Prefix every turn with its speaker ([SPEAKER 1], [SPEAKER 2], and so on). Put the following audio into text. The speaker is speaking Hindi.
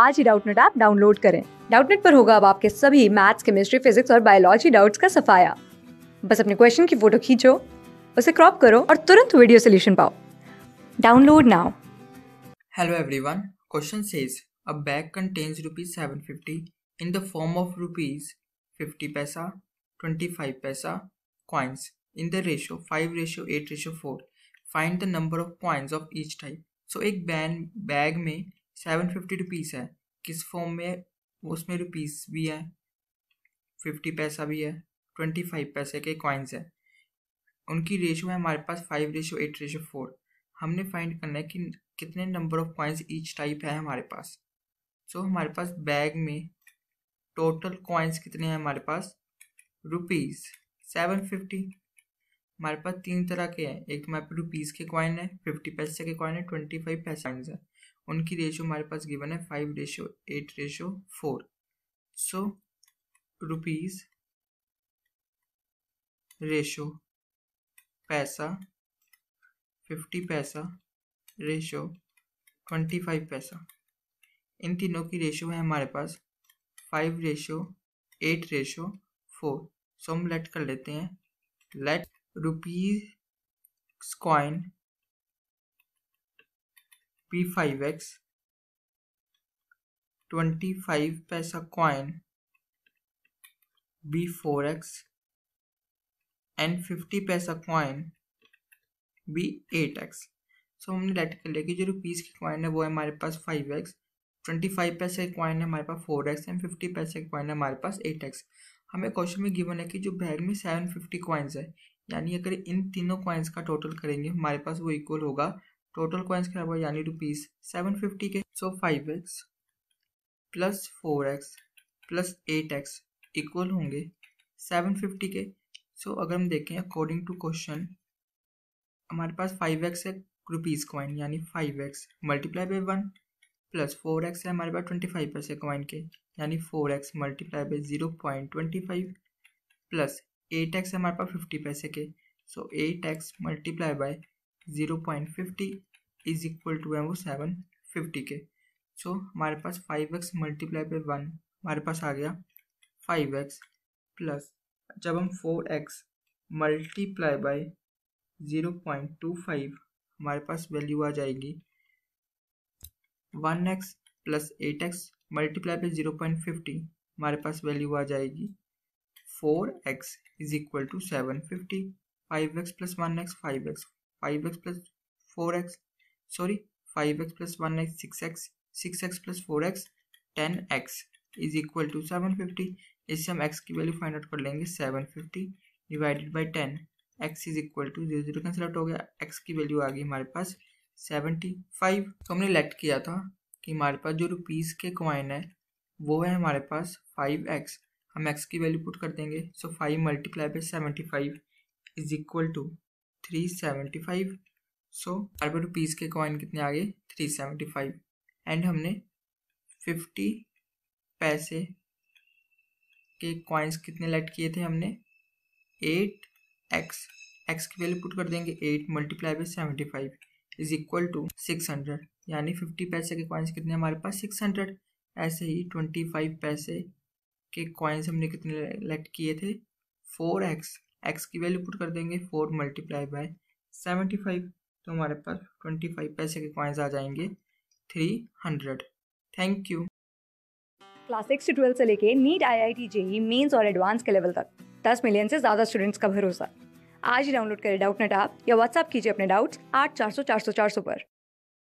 [SPEAKER 1] आज ही डाउटनेट ऐप डाउनलोड करें डाउटनेट पर होगा अब आपके सभी मैथ्स केमिस्ट्री फिजिक्स और बायोलॉजी डाउट्स का सफाया बस अपने क्वेश्चन की फोटो खींचो उसे क्रॉप करो और तुरंत वीडियो सोल्यूशन पाओ download now hello everyone question says a bag contains rupees seven fifty in the form of rupees fifty paisa twenty five paisa coins in the ratio five ratio eight ratio four find the number of coins of each type so एक बैन बैग में सेवन फिफ्टी रुपीज़ है किस फॉर्म में उसमें रुपीस भी है फिफ्टी पैसा भी है ट्वेंटी फाइव पैसे के कॉइन्स है उनकी रेशो है हमारे पास five ratio eight ratio four हमने फाइंड करना है कि कितने number of coins each type है हमारे पास सो so, हमारे पास बैग में टोटल कॉइन्स कितने हैं हमारे पास रुपीज़ सेवन फिफ्टी हमारे पास तीन तरह के हैं एक तो हमारे पास रुपीज़ के कॉइन है फिफ्टी पैसे के कॉइन है ट्वेंटी फाइव पैसा है उनकी रेशो हमारे पास गिवन है five ratio eight ratio four so rupees ratio paisa fifty paisa ratio twenty five paisa इन तीनों की रेशो है हमारे पास five ratio eight ratio four so हम लेट कर लेते हैं let rupees coin be five X twenty five paisa coin be four X and fifty paisa coin be eight X so हमने डेट कर लिया कि जो रुपीज़ की कॉइन है वो है हमारे पास फाइव एक्स ट्वेंटी फाइव पैसे की कॉइन है हमारे पास फोर एक्स एंड फिफ्टी पैसे की कॉइन है हमारे पास एट एक्स हमें क्वेश्चन में गिवन है कि जो बैग में सेवन फिफ्टी कॉइन्स है यानी अगर इन तीनों कॉइन्स का टोटल करेंगे हमारे पास वो इक्वल होगा टोटल क्वाइंस क्या हुआ यानी रुपीज़ सेवन फिफ्टी के so five x plus four x plus eight x equal होंगे सेवन फिफ्टी के सो अगर हम देखें अकॉर्डिंग टू क्वेश्चन हमारे पास फाइव एक्स है रुपीज़ क्वाइन यानी five x multiply by one plus four x है हमारे पास ट्वेंटी फाइव पैसे क्वाइन के यानी four x multiply by zero point twenty five plus eight x हमारे पास फिफ्टी पैसे के so eight x multiply by zero point fifty is equal to है वो सेवन फिफ्टी के सो हमारे पास five x multiply by one हमारे पास आ गया फाइव एक्स प्लस जब हम four x multiply by zero point two five हमारे पास वैल्यू आ जाएगी one x plus eight x multiply by zero point fifty हमारे पास वैल्यू आ जाएगी four x is equal to seven fifty five x plus one x five x five x plus four x sorry five x plus one x six x six x plus four x ten x is equal to seven fifty इससे हम एक्स की वैल्यू फाइंड आउट कर लेंगे seven fifty divided by ten x is equal to zero zero cancel out हो गया एक्स की वैल्यू आ गई हमारे पास सेवेंटी फाइव तो हमने इलेक्ट किया था कि हमारे पास जो रुपीज़ के कॉइन है वो है हमारे पास फाइव एक्स हम एक्स की वैल्यू पुट कर देंगे so five multiply by seventy five is equal to three seventy five so हर रुपीज़ के कॉइन कितने आ गए थ्री सेवेंटी फाइव एंड हमने फिफ्टी पैसे के कॉइन्स कितने लेट किए थे हमने एट एक्स एक्स की वैल्यू पुट कर देंगे eight multiply by seventy five is equal to six hundred यानी फिफ्टी पैसे के कॉइन्स कितने हमारे पास सिक्स हंड्रेड ऐसे ही ट्वेंटी फाइव पैसे के कॉइन्स हमने कितने लेट किए थे फोर एक्स एक्स की वैल्यू पुट कर देंगे four multiply by seventy five तो हमारे पास ट्वेंटी फाइव पैसे के कॉइन्स आ जाएंगे three hundred thank you class six to twelfth से लेके NEET I I T JEE Mains और एडवांस के लेवल तक दस मिलियन से ज़्यादा स्टूडेंट्स का भरोसा आज ही डाउनलोड करें डाउट नेट ऐप या व्हाट्सअप कीजिए अपने डाउट्स आठ चार सौ चार सौ चार सौ पर